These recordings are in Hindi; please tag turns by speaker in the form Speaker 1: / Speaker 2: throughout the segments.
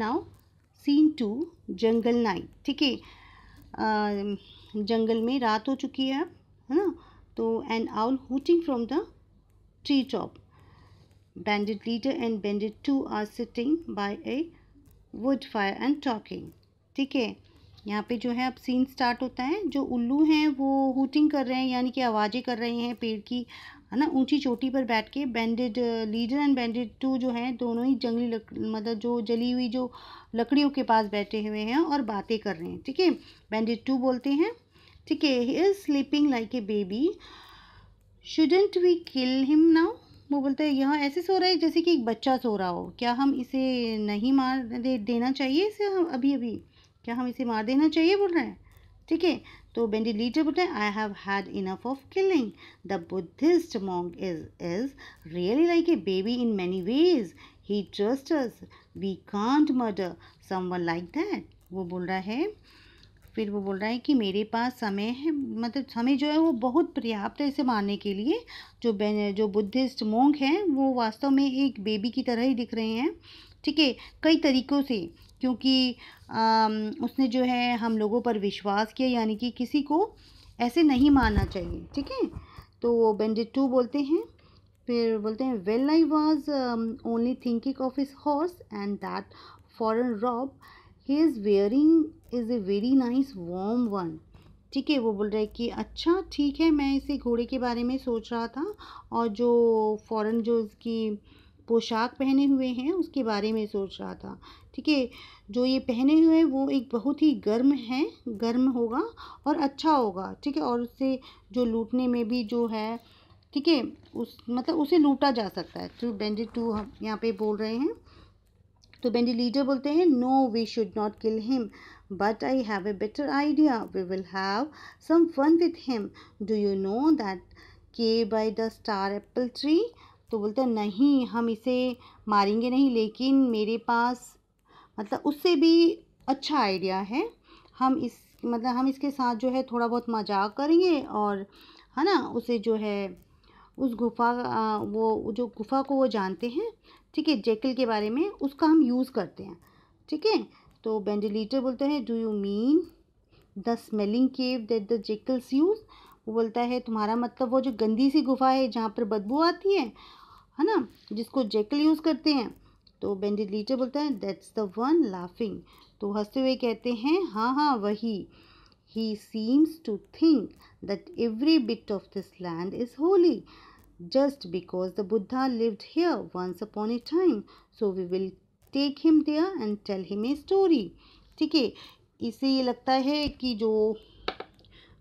Speaker 1: Now scene two jungle night ठीक है जंगल में रात हो चुकी है है ना तो and owl hooting from the tree top bandit leader and bandit two are sitting by a wood fire and talking ठीक है यहाँ पे जो है अब सीन स्टार्ट होता है जो उल्लू हैं वो हूटिंग कर रहे हैं यानी कि आवाज़ें कर रहे हैं पेड़ की है ना ऊंची चोटी पर बैठ के bandit leader and bandit two जो हैं दोनों ही जंगली लक मतलब जो जली हुई जो लकड़ियों के पास बैठे हुए हैं और बातें कर रहे हैं ठीक है बैंडेड टू बोलते हैं ठीक है he is sleeping like a baby shouldn't we kill him now वो बोलते हैं यहाँ ऐसे सो रहा है जैसे कि एक बच्चा सो रहा हो क्या हम इसे नहीं मार दे देना चाहिए इसे हम अभी अभी क्या हम इसे मार देना चाहिए बोल रहे हैं ठीक है तो बेंडी लीटर बोलते हैं I have had enough of killing the Buddhist monk is is really like a baby in many ways he trust we can't murder someone like that वो बोल रहा है फिर वो बोल रहा है कि मेरे पास समय है मतलब समय जो है वो बहुत पर्याप्त है इसे मारने के लिए जो जो बुद्धिस्ट मोंग हैं वो वास्तव में एक बेबी की तरह ही दिख रहे हैं ठीक है कई तरीक़ों से क्योंकि आ, उसने जो है हम लोगों पर विश्वास किया यानी कि किसी को ऐसे नहीं मानना चाहिए ठीक है तो बेंडिट टू बोलते हैं फिर बोलते हैं well I was only thinking of his horse and that foreign robe he is wearing is a very nice warm one ठीक है वो बोल रहा है कि अच्छा ठीक है मैं इसे घोड़े के बारे में सोच रहा था और जो फ़ौरन जो इसकी पोशाक पहने हुए हैं उसके बारे में सोच रहा था ठीक है जो ये पहने हुए हैं वो एक बहुत ही गर्म है गर्म होगा और अच्छा होगा ठीक है और उससे जो लूटने में भी जो है ठीक है उस मतलब उसे लूटा जा सकता है टू बेंडी टू हम यहाँ पे बोल रहे हैं तो बेंडी लीडर बोलते हैं no we should not kill him but I have a better idea we will have some fun with him do you know that cave by the star apple tree तो हैं नहीं हम इसे मारेंगे नहीं लेकिन मेरे पास मतलब उससे भी अच्छा आइडिया है हम इस मतलब हम इसके साथ जो है थोड़ा बहुत मजाक करेंगे और है ना उसे जो है उस गुफा आ, वो जो गुफा को वो जानते हैं ठीक है जैकल के बारे में उसका हम यूज़ करते हैं ठीक है तो बेंडिलीटर बोलता है do you mean the smelling cave that the jackals use वो बोलता है तुम्हारा मतलब वो जो गंदी सी गुफा है जहाँ पर बदबू आती है है ना जिसको जेकल यूज़ करते हैं तो बेंडिलीटर बोलता है दैट्स द वन लाफिंग तो हंसते हुए कहते हैं हाँ हाँ वही He seems to think that every bit of this land is holy just because the Buddha lived here once upon a time. So we will take him there and tell him a story. ठीक है इसे ये लगता है कि जो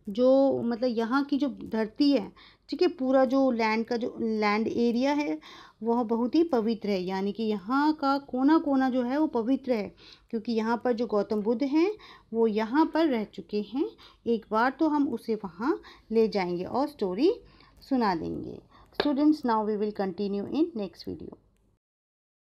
Speaker 1: जो मतलब यहाँ की जो धरती है ठीक है पूरा जो लैंड का जो लैंड एरिया है वह बहुत ही पवित्र है यानी कि यहाँ का कोना कोना जो है वो पवित्र है क्योंकि यहाँ पर जो गौतम बुद्ध हैं वो यहाँ पर रह चुके हैं एक बार तो हम उसे वहाँ ले जाएंगे और स्टोरी सुना देंगे students now we will continue in next video